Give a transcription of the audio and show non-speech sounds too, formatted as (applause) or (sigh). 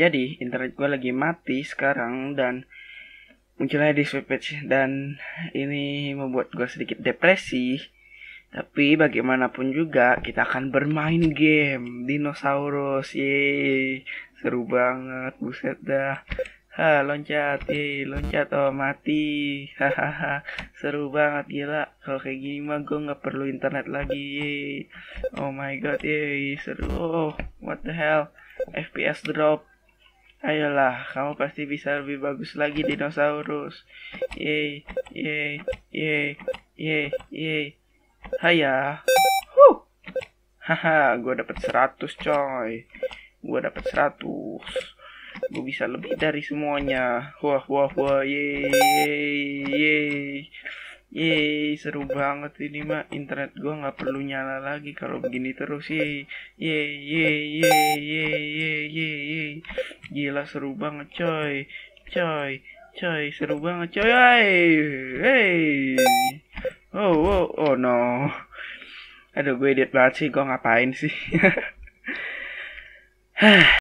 jadi internet gue lagi mati sekarang dan munculnya di switch dan ini membuat gue sedikit depresi tapi bagaimanapun juga kita akan bermain game dinosaurus ye seru banget buset dah ha loncat ye loncat oh mati hahaha seru banget gila kalau kayak gini mah gue nggak perlu internet lagi ye oh my god ye seru oh what the hell fps drop Ayolah, kamu pasti bisa lebih bagus lagi dinosaurus. Yeay, yeay, yeay, yeay, yeay. Haya. Huh. Haha, gue dapet 100 coy. Gue dapet 100. Gue bisa lebih dari semuanya. Wah, wah, wah, yeay, yeay. Yeay, seru banget ini mah internet gue nggak perlu nyala lagi kalau begini terus. Yeay, yeay, yeay, yeay, yeay, yeay, yeay. Gila seru banget coy. Coy. Coy, seru banget coy. Hey. hey. Oh, oh, oh no. Aduh, gue edit banget sih. Gue ngapain sih? (laughs)